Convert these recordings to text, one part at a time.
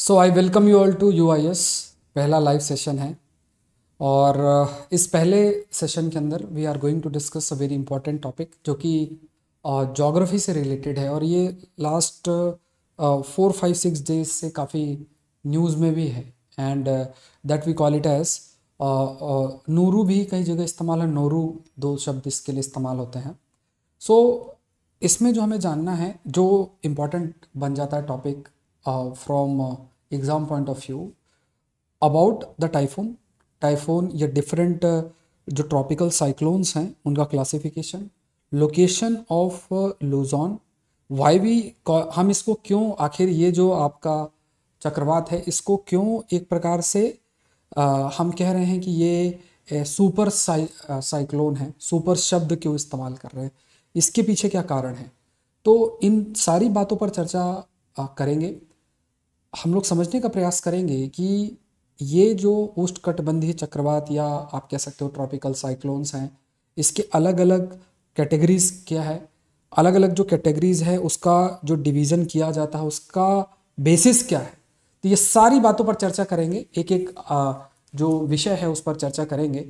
so I welcome you all to U I S पहला live session है और uh, इस पहले सेशन के अंदर we are going to discuss a very important topic जो कि जोग्राफी uh, से रिलेटेड है और ये last four five six days से काफ़ी न्यूज़ में भी है and that we call it as Noru भी कई जगह इस्तेमाल है नोरू दो शब्द इसके लिए इस्तेमाल होते हैं सो so, इसमें जो हमें जानना है जो इम्पोर्टेंट बन जाता है topic Uh, from uh, exam point of view about the typhoon typhoon या डिफरेंट जो ट्रॉपिकल साइक्लोन्स हैं उनका classification location of Luzon why we हम इसको क्यों आखिर ये जो आपका चक्रवात है इसको क्यों एक प्रकार से आ, uh, हम कह रहे हैं कि ये ए, सुपर साइ साइक्लोन है सुपर शब्द क्यों इस्तेमाल कर रहे हैं इसके पीछे क्या कारण है तो इन सारी बातों पर चर्चा आ, करेंगे हम लोग समझने का प्रयास करेंगे कि ये जो कटबंधी चक्रवात या आप कह सकते हो ट्रॉपिकल साइक्लोन्स हैं इसके अलग अलग कैटेगरीज क्या है अलग अलग जो कैटेगरीज है उसका जो डिवीज़न किया जाता है उसका बेसिस क्या है तो ये सारी बातों पर चर्चा करेंगे एक एक आ, जो विषय है उस पर चर्चा करेंगे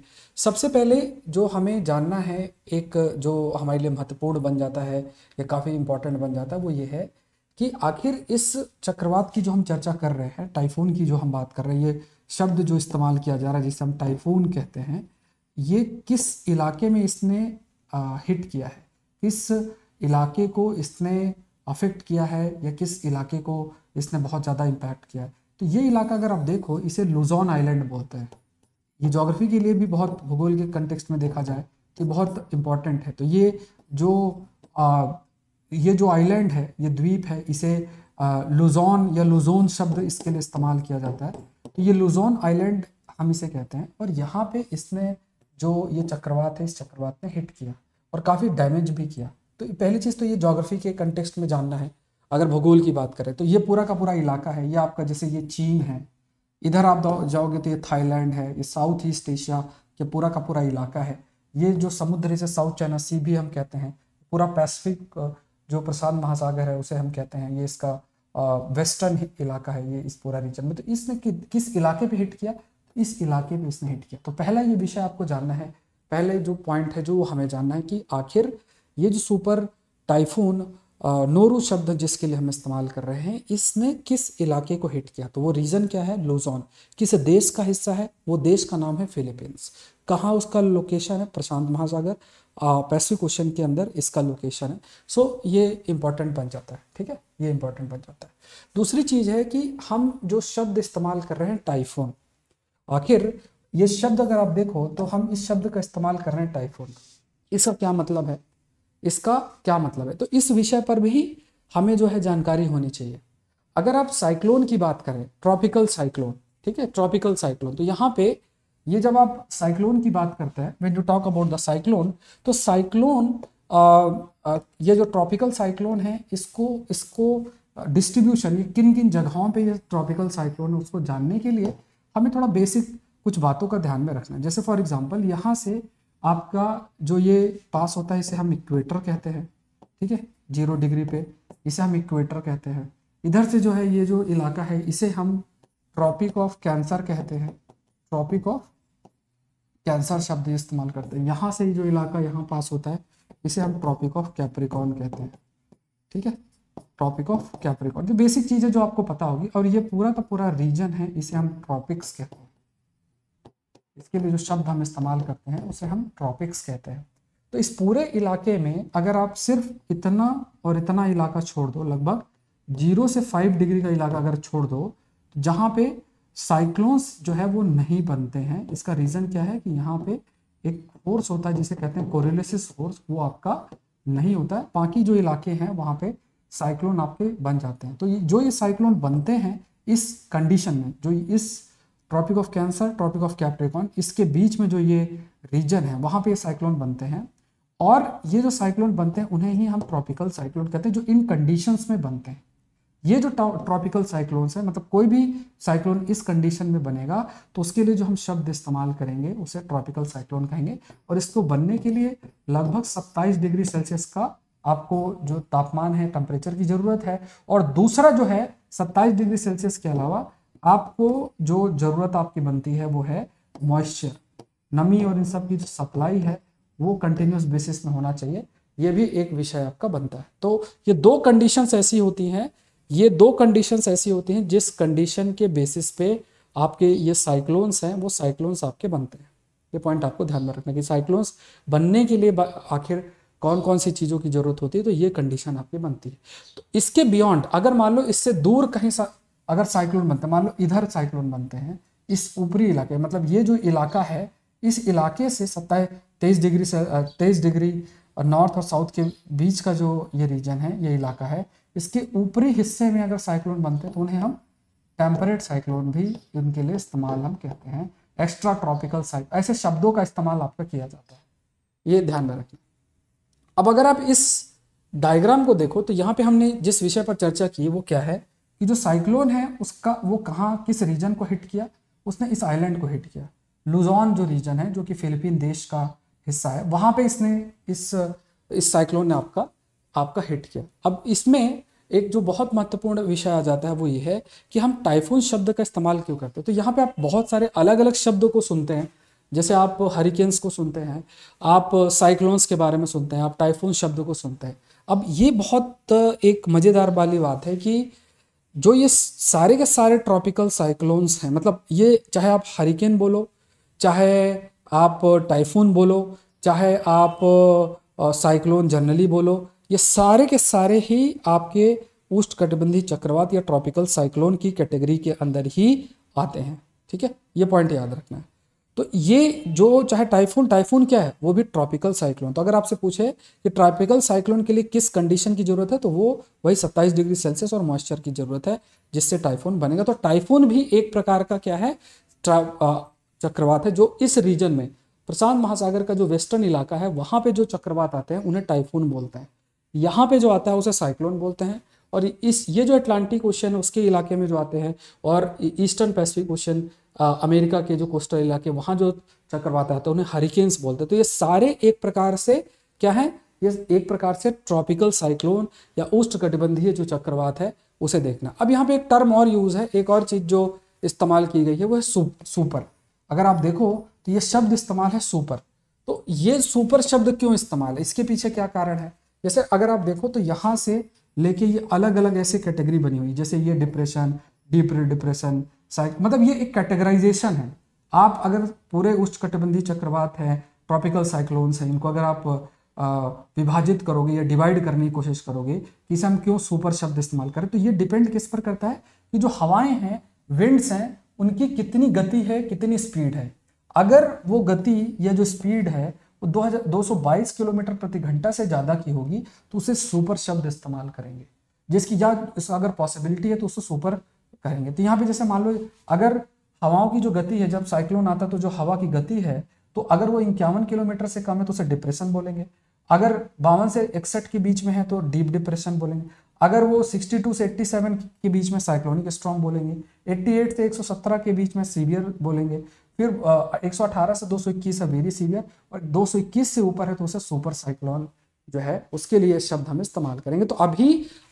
सबसे पहले जो हमें जानना है एक जो हमारे लिए महत्वपूर्ण बन जाता है या काफ़ी इम्पोर्टेंट बन जाता है वो ये है कि आखिर इस चक्रवात की जो हम चर्चा कर रहे हैं टाइफून की जो हम बात कर रहे हैं ये शब्द जो इस्तेमाल किया जा रहा है जिसे हम टाइफून कहते हैं ये किस इलाके में इसने आ, हिट किया है किस इलाके को इसने अफेक्ट किया है या किस इलाके को इसने बहुत ज़्यादा इम्पैक्ट किया है तो ये इलाका अगर आप देखो इसे लुजोन आइलैंड बोलते हैं ये जोग्राफी के लिए भी बहुत भूगोल के कंटेक्स्ट में देखा जाए तो बहुत इम्पॉर्टेंट है तो ये जो आ, ये जो आइलैंड है ये द्वीप है इसे लुजोन या लुजोन शब्द इसके लिए इस्तेमाल किया जाता है तो ये लुजोन आइलैंड हम इसे कहते हैं और यहाँ पे इसने जो ये चक्रवात है इस चक्रवात ने हिट किया और काफ़ी डैमेज भी किया तो पहली चीज़ तो ये जोग्राफी के कंटेक्सट में जानना है अगर भूगोल की बात करें तो ये पूरा का पूरा इलाका है ये आपका जैसे ये चीन है इधर आप जाओगे तो ये थाईलैंड है ये साउथ ईस्ट एशिया के पूरा का पूरा इलाका है ये जो समुद्र जैसे साउथ चाइना सी भी हम कहते हैं पूरा पैसिफिक जो प्रशांत महासागर है उसे हम कहते हैं ये इसका वेस्टर्न इलाका है ये इस पूरा रीजन में तो इसने कि, किस इलाके पे हिट किया इस इलाके पे इसने हिट किया तो पहला ये विषय आपको जानना है पहले जो पॉइंट है जो हमें जानना है कि आखिर ये जो सुपर टाइफून नोरू शब्द जिसके लिए हम इस्तेमाल कर रहे हैं इसने किस इलाके को हिट किया तो वो रीजन क्या है लोजोन किस देश का हिस्सा है वो देश का नाम है फिलीपींस कहाँ उसका लोकेशन है प्रशांत महासागर पैसिव क्वेश्चन के अंदर इसका लोकेशन है सो so, ये इम्पॉर्टेंट बन जाता है ठीक है ये इम्पॉर्टेंट बन जाता है दूसरी चीज़ है कि हम जो शब्द इस्तेमाल कर रहे हैं टाइफोन आखिर ये शब्द अगर आप देखो तो हम इस शब्द का इस्तेमाल कर रहे हैं टाइफोन इसका क्या मतलब है इसका क्या मतलब है तो इस विषय पर भी हमें जो है जानकारी होनी चाहिए अगर आप साइक्लोन की बात करें ट्रॉपिकल साइक्लोन ठीक है ट्रॉपिकल साइक्लोन तो यहाँ पे ये जब आप साइक्लोन की बात करते हैं when you talk about the cyclone तो साइक्लोन ये जो ट्रॉपिकल साइक्लोन है इसको इसको डिस्ट्रीब्यूशन ये किन किन जगहों पे ये ट्रॉपिकल साइक्लोन है उसको जानने के लिए हमें थोड़ा बेसिक कुछ बातों का ध्यान में रखना है जैसे फॉर एग्जांपल यहाँ से आपका जो ये पास होता है इसे हम इक्वेटर कहते हैं ठीक है जीरो डिग्री पे इसे हम इक्वेटर कहते हैं इधर से जो है ये जो इलाका है इसे हम ट्रॉपिक ऑफ कैंसर कहते हैं टॉपिक ऑफ कैंसर शब्द इस्तेमाल करते हैं यहाँ से जो इलाका यहाँ पास होता है इसे हम ट्रॉपिक ऑफ कैप्रिकॉन कहते हैं ठीक है ट्रॉपिक ऑफ कैप्रिकॉन जो बेसिक चीज़ है जो आपको पता होगी और ये पूरा का पूरा रीजन है इसे हम ट्रॉपिक्स कहते हैं इसके लिए जो शब्द हम इस्तेमाल करते हैं उसे हम ट्रॉपिक्स कहते हैं तो इस पूरे इलाके में अगर आप सिर्फ इतना और इतना इलाका छोड़ दो लगभग जीरो से फाइव डिग्री का इलाका अगर छोड़ दो तो जहाँ पे साइक्लोन्स जो है वो नहीं बनते हैं इसका रीज़न क्या है कि यहाँ पे एक फोर्स होता है जिसे कहते हैं कोरिलेसिस फोर्स वो आपका नहीं होता है बाकी जो इलाके हैं वहाँ पे साइक्लोन आपके बन जाते हैं तो ये जो ये साइक्लोन बनते हैं इस कंडीशन में जो इस tropic of Cancer tropic of Capricorn इसके बीच में जो ये रीजन है वहाँ पे ये साइक्लोन बनते हैं और ये जो साइक्लोन बनते हैं उन्हें ही हम ट्रॉपिकल साइक्लोन कहते हैं जो इन कंडीशंस में बनते हैं ये जो ट्रॉपिकल साइक्लोन्स है मतलब कोई भी साइक्लोन इस कंडीशन में बनेगा तो उसके लिए जो हम शब्द इस्तेमाल करेंगे उसे ट्रॉपिकल साइक्लोन कहेंगे और इसको बनने के लिए लगभग 27 डिग्री सेल्सियस का आपको जो तापमान है टेम्परेचर की ज़रूरत है और दूसरा जो है 27 डिग्री सेल्सियस के अलावा आपको जो ज़रूरत आपकी बनती है वो है मॉइस्चर नमी और इन सब की जो सप्लाई है वो कंटिन्यूस बेसिस में होना चाहिए ये भी एक विषय आपका बनता है तो ये दो कंडीशंस ऐसी होती हैं ये दो कंडीशंस ऐसी होती हैं जिस कंडीशन के बेसिस पे आपके ये साइक्लोन्स हैं वो साइक्लोन्स आपके बनते हैं ये पॉइंट आपको ध्यान में रखना कि साइक्लोन्स बनने के लिए आखिर कौन कौन सी चीज़ों की ज़रूरत होती है तो ये कंडीशन आपकी बनती है तो इसके बियॉन्ड अगर मान लो इससे दूर कहीं सा, अगर साइक्लोन बनते हैं मान लो इधर साइक्लोन बनते हैं इस ऊपरी इलाके मतलब ये जो इलाका है इस इलाके से सत्ताईस तेईस डिग्री से तेईस डिग्री नॉर्थ और साउथ के बीच का जो ये रीजन है ये इलाका है इसके ऊपरी हिस्से में अगर साइक्लोन बनते हैं तो उन्हें हम टेम्परेट साइक्लोन भी उनके लिए इस्तेमाल हम कहते हैं एक्स्ट्रा ट्रॉपिकल साइक ऐसे शब्दों का इस्तेमाल आपका किया जाता है ये ध्यान में रखें अब अगर आप इस डायग्राम को देखो तो यहाँ पे हमने जिस विषय पर चर्चा की वो क्या है कि जो साइक्लोन है उसका वो कहाँ किस रीजन को हिट किया उसने इस आइलैंड को हिट किया लुजॉन जो रीजन है जो कि फिलिपीन देश का हिस्सा है वहाँ पे इसने इस इस साइक्लोन ने आपका आपका हिट किया अब इसमें एक जो बहुत महत्वपूर्ण विषय आ जाता है वो ये है कि हम टाइफून शब्द का इस्तेमाल क्यों करते हैं तो यहाँ पे आप बहुत सारे अलग अलग शब्दों को सुनते हैं जैसे आप हरिकेन्स को सुनते हैं आप साइक्लोन्स के बारे में सुनते हैं आप टाइफून शब्द को सुनते हैं अब ये बहुत एक मज़ेदार वाली बात है कि जो ये सारे के सारे ट्रॉपिकल साइक्लोन्स हैं मतलब ये चाहे आप हरिकेन बोलो चाहे आप टाइफून बोलो चाहे आप साइक्लोन जनरली बोलो ये सारे के सारे ही आपके उष्ट कटिबंधी चक्रवात या ट्रॉपिकल साइक्लोन की कैटेगरी के अंदर ही आते हैं ठीक है ये पॉइंट याद रखना है तो ये जो चाहे टाइफून टाइफून क्या है वो भी ट्रॉपिकल साइक्लोन तो अगर आपसे पूछे कि ट्रॉपिकल साइक्लोन के लिए किस कंडीशन की ज़रूरत है तो वो वही 27 डिग्री सेल्सियस और मॉइस्चर की ज़रूरत है जिससे टाइफून बनेगा तो टाइफून भी एक प्रकार का क्या है चक्रवात है जो इस रीजन में प्रशांत महासागर का जो वेस्टर्न इलाका है वहां पर जो चक्रवात आते हैं उन्हें टाइफून बोलते हैं यहाँ पे जो आता है उसे साइक्लोन बोलते हैं और इस ये जो अटलांटिक ओशन है उसके इलाके में जो आते हैं और ईस्टर्न पैसिफिक ओशन अमेरिका के जो कोस्टल इलाके वहाँ जो चक्रवात आता है उन्हें हरिकेन्स बोलते हैं तो ये सारे एक प्रकार से क्या है ये एक प्रकार से ट्रॉपिकल साइक्लोन या कटिबंधीय जो चक्रवात है उसे देखना अब यहाँ पे एक टर्म और यूज़ है एक और चीज़ जो इस्तेमाल की गई है वो है सुपर अगर आप देखो तो ये शब्द इस्तेमाल है सुपर तो ये सुपर शब्द क्यों इस्तेमाल है इसके पीछे क्या कारण है जैसे अगर आप देखो तो यहाँ से लेके ये अलग अलग ऐसे कैटेगरी बनी हुई जैसे ये डिप्रेशन डीप डिप्रेशन साइक मतलब ये एक कैटेगराइजेशन है आप अगर पूरे उच्च कटिबंधी चक्रवात हैं ट्रॉपिकल साइक्लोन्स हैं इनको अगर आप विभाजित करोगे या डिवाइड करने की कोशिश करोगे कि इसे हम क्यों सुपर शब्द इस्तेमाल करें तो ये डिपेंड किस पर करता है कि जो हवाएं हैं विंड्स हैं उनकी कितनी गति है कितनी स्पीड है अगर वो गति या जो स्पीड है वो दो बाईस किलोमीटर प्रति घंटा से ज़्यादा की होगी तो उसे सुपर शब्द इस्तेमाल करेंगे जिसकी या अगर पॉसिबिलिटी है तो उसको सुपर करेंगे तो यहाँ पे जैसे मान लो अगर हवाओं की जो गति है जब साइक्लोन आता है तो जो हवा की गति है तो अगर वो इक्यावन किलोमीटर से कम है तो उसे डिप्रेशन बोलेंगे अगर बावन से इकसठ के बीच में है तो डीप डिप्रेशन बोलेंगे अगर वो 62 से 87 के बीच में साइक्लोनिक स्ट्रॉन्ग बोलेंगे 88 से 117 के बीच में सीवियर बोलेंगे फिर एक से दो है वेरी सीवियर और इक्कीस से ऊपर है तो उसे सुपर साइक्लोन जो है उसके लिए शब्द हम इस्तेमाल करेंगे तो अभी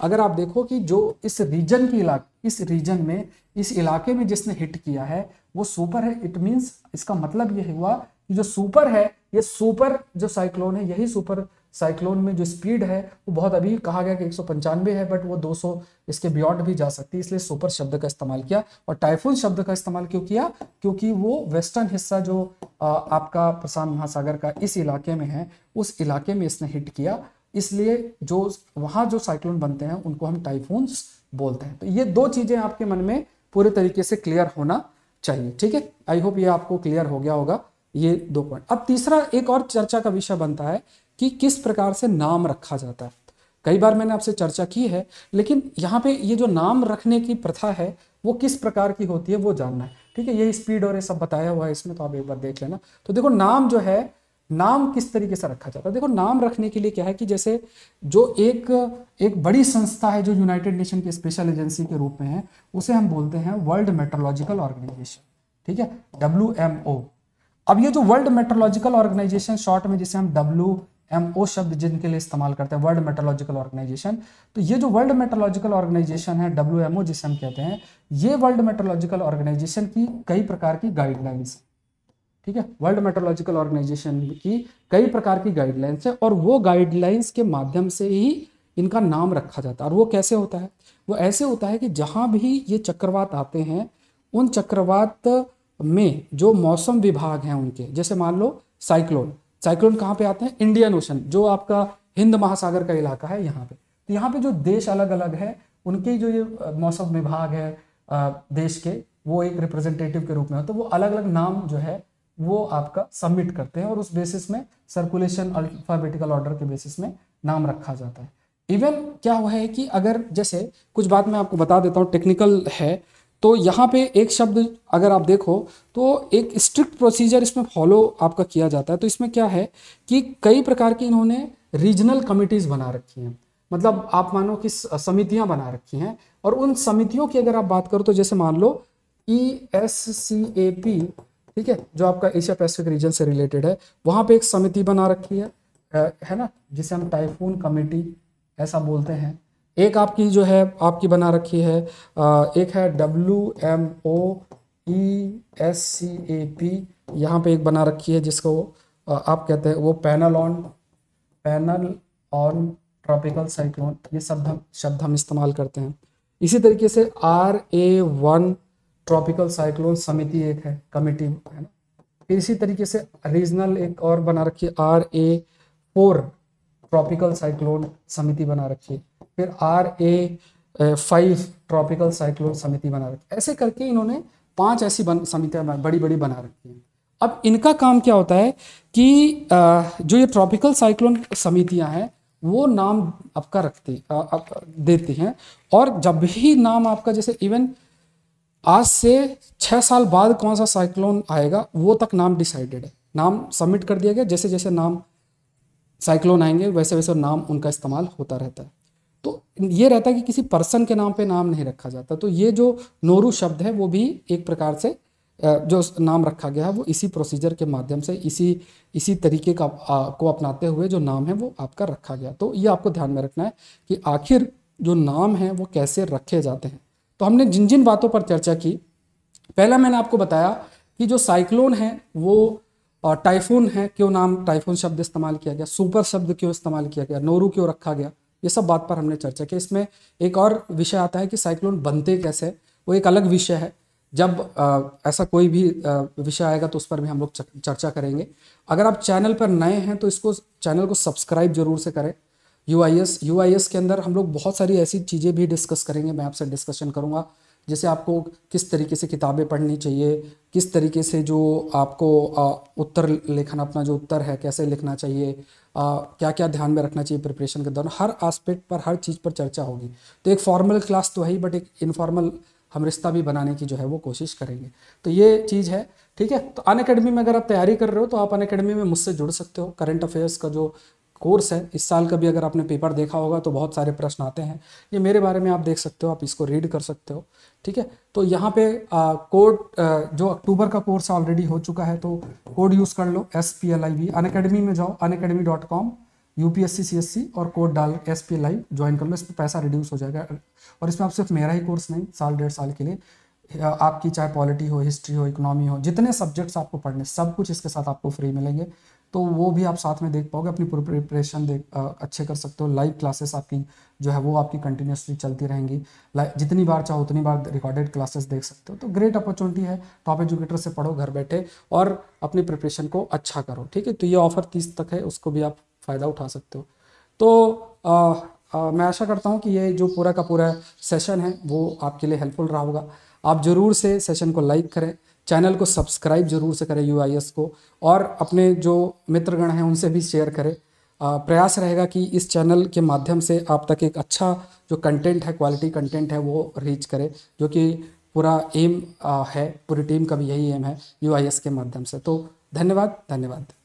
अगर आप देखो कि जो इस रीजन की इलाके इस रीजन में इस इलाके में जिसने हिट किया है वो सुपर है इट मीन्स इसका मतलब ये हुआ कि जो सुपर है ये सुपर जो साइक्लोन है यही सुपर साइक्लोन में जो स्पीड है वो बहुत अभी कहा गया कि एक है बट वो 200 इसके बियॉन्ड भी जा सकती है इसलिए सुपर शब्द का इस्तेमाल किया और टाइफून शब्द का इस्तेमाल क्यों किया क्योंकि वो वेस्टर्न हिस्सा जो आपका प्रशांत महासागर का इस इलाके में है उस इलाके में इसने हिट किया इसलिए जो वहाँ जो साइक्लोन बनते हैं उनको हम टाइफून बोलते हैं तो ये दो चीज़ें आपके मन में पूरे तरीके से क्लियर होना चाहिए ठीक है आई होप ये आपको क्लियर हो गया होगा ये दो पॉइंट अब तीसरा एक और चर्चा का विषय बनता है कि किस प्रकार से नाम रखा जाता है कई बार मैंने आपसे चर्चा की है लेकिन यहाँ पे ये जो नाम रखने की प्रथा है वो किस प्रकार की होती है वो जानना है ठीक है ये स्पीड और ये सब बताया हुआ है इसमें तो आप एक बार देख लेना तो देखो नाम जो है नाम किस तरीके से रखा जाता है देखो नाम रखने के लिए क्या है कि जैसे जो एक एक बड़ी संस्था है जो यूनाइटेड नेशन की स्पेशल एजेंसी के रूप में है उसे हम बोलते हैं वर्ल्ड मेट्रोलॉजिकल ऑर्गेनाइजेशन ठीक है डब्ल्यू एम ओ अब ये जो वर्ल्ड मेट्रोलॉजिकल ऑर्गेनाइजेशन शॉर्ट में जिसे हम डब्ल्यू एम ओ शब्द जिनके लिए इस्तेमाल करते हैं वर्ल्ड मेट्रोलॉजिकल ऑर्गेनाइजेशन तो ये जो वर्ल्ड मेट्रोलॉजिकल ऑर्गेनाइजेशन है डब्ल्यू एम ओ जिसे हम कहते हैं ये वर्ल्ड मेट्रोलॉजिकल ऑर्गेनाइजेशन की कई प्रकार की गाइडलाइंस ठीक है वर्ल्ड मेट्रोलॉजिकल ऑर्गेनाइजेशन की कई प्रकार की गाइडलाइंस है और वो गाइडलाइंस के माध्यम से ही इनका नाम रखा जाता है और वो कैसे होता है वो ऐसे होता है कि जहाँ भी ये चक्रवात आते हैं उन चक्रवात में जो मौसम विभाग हैं उनके जैसे मान लो साइक्लोन साइक्लोन कहाँ पे आते हैं इंडियन ओशन जो आपका हिंद महासागर का इलाका है यहाँ पे तो यहाँ पे जो देश अलग अलग है उनके जो ये मौसम विभाग है देश के वो एक रिप्रेजेंटेटिव के रूप में होता तो वो अलग अलग नाम जो है वो आपका सबमिट करते हैं और उस बेसिस में सर्कुलेशन अल्फाबेटिकल ऑर्डर के बेसिस में नाम रखा जाता है इवन क्या हुआ है कि अगर जैसे कुछ बात मैं आपको बता देता हूँ टेक्निकल है तो यहाँ पे एक शब्द अगर आप देखो तो एक स्ट्रिक्ट प्रोसीजर इसमें फॉलो आपका किया जाता है तो इसमें क्या है कि कई प्रकार की इन्होंने रीजनल कमिटीज़ बना रखी हैं मतलब आप मानो कि समितियां बना रखी हैं और उन समितियों की अगर आप बात करो तो जैसे मान लो ई एस सी ए पी ठीक है जो आपका एशिया पैसिफिक रीजन से रिलेटेड है वहाँ पे एक समिति बना रखी है है ना जिसे हम टाइफून कमेटी ऐसा बोलते हैं एक आपकी जो है आपकी बना रखी है एक है W M O E S C A P यहाँ पे एक बना रखी है जिसको आप कहते हैं वो panel on panel on tropical cyclone ये शब्द हम शब्द हम इस्तेमाल करते हैं इसी तरीके से R A one tropical cyclone समिति एक है कमेटी है ना फिर इसी तरीके से रीजनल एक और बना रखी है R A four tropical cyclone समिति बना रखी है फिर R A five tropical cyclone समिति बना रखी ऐसे करके इन्होंने पांच ऐसी समितियां बड़ी बड़ी बना रखी हैं अब इनका काम क्या होता है कि जो ये ट्रॉपिकल साइक्लोन समितियां हैं वो नाम आपका रखती आप देती हैं और जब भी नाम आपका जैसे इवन आज से छः साल बाद कौन सा साइक्लोन आएगा वो तक नाम डिसाइडेड है नाम सबमिट कर दिया गया जैसे जैसे नाम साइक्लोन आएंगे वैसे वैसे नाम उनका इस्तेमाल होता रहता है ये रहता है कि किसी पर्सन के नाम पे नाम नहीं रखा जाता तो ये जो नोरू शब्द है वो भी एक प्रकार से जो नाम रखा गया है वो इसी प्रोसीजर के माध्यम से इसी इसी तरीके का आ, को अपनाते हुए जो नाम है वो आपका रखा गया तो ये आपको ध्यान में रखना है कि आखिर जो नाम है वो कैसे रखे जाते हैं तो हमने जिन जिन बातों पर चर्चा की पहला मैंने आपको बताया कि जो साइक्लोन है वो टाइफून है क्यों नाम टाइफून शब्द इस्तेमाल किया गया सुपर शब्द क्यों इस्तेमाल किया गया नोरू क्यों रखा गया ये सब बात पर हमने चर्चा की इसमें एक और विषय आता है कि साइक्लोन बनते कैसे वो एक अलग विषय है जब आ, ऐसा कोई भी विषय आएगा तो उस पर भी हम लोग चर्चा करेंगे अगर आप चैनल पर नए हैं तो इसको चैनल को सब्सक्राइब जरूर से करें U I S U I S के अंदर हम लोग बहुत सारी ऐसी चीज़ें भी डिस्कस करेंगे मैं आपसे डिस्कशन करूँगा जैसे आपको किस तरीके से किताबें पढ़नी चाहिए किस तरीके से जो आपको उत्तर लेखन अपना जो उत्तर है कैसे लिखना चाहिए क्या क्या ध्यान में रखना चाहिए प्रिपरेशन के दौरान हर आस्पेक्ट पर हर चीज़ पर चर्चा होगी तो एक फॉर्मल क्लास तो है ही बट एक इनफॉर्मल हम रिश्ता भी बनाने की जो है वो कोशिश करेंगे तो ये चीज़ है ठीक है तो अन में अगर आप तैयारी कर रहे हो तो आप अन में मुझसे जुड़ सकते हो करंट अफेयर्स का जो कोर्स है इस साल का भी अगर आपने पेपर देखा होगा तो बहुत सारे प्रश्न आते हैं ये मेरे बारे में आप देख सकते हो आप इसको रीड कर सकते हो ठीक है तो यहाँ पे कोड जो अक्टूबर का कोर्स ऑलरेडी हो चुका है तो कोड यूज़ कर लो S P L I V Unacademy में जाओ Unacademy dot com U P S C C S C और कोड डाल S P L I join कर लो इस पर पैसा रिड्यूस हो जाएगा और इसमें आप सिर्फ मेरा ही कोर्स नहीं साल डेढ़ साल के लिए आपकी चाहे पॉलिटी हो हिस्ट्री हो इकोनॉमी हो जितने सब्जेक्ट्स आपको पढ़ने सब कुछ इसके साथ आपको फ्री मिलेंगे तो वो भी आप साथ में देख पाओगे अपनी पूरी प्रिपरेशन देख अच्छे कर सकते हो लाइव क्लासेस आपकी जो है वो आपकी कंटिन्यूसली चलती रहेंगी जितनी बार चाहो उतनी बार रिकॉर्डेड क्लासेस देख सकते हो तो ग्रेट अपॉर्चुनिटी है टॉप तो एजुकेटर से पढ़ो घर बैठे और अपनी प्रिपरेशन को अच्छा करो ठीक है तो ये ऑफर तीस तक है उसको भी आप फ़ायदा उठा सकते हो तो आ, आ, मैं आशा करता हूँ कि ये जो पूरा का पूरा सेशन है वो आपके लिए हेल्पफुल रहा होगा आप ज़रूर से सेशन को लाइक करें चैनल को सब्सक्राइब जरूर से करें यू को और अपने जो मित्रगण हैं उनसे भी शेयर करें प्रयास रहेगा कि इस चैनल के माध्यम से आप तक एक अच्छा जो कंटेंट है क्वालिटी कंटेंट है वो रीच करे जो कि पूरा एम है पूरी टीम का भी यही एम है यू के माध्यम से तो धन्यवाद धन्यवाद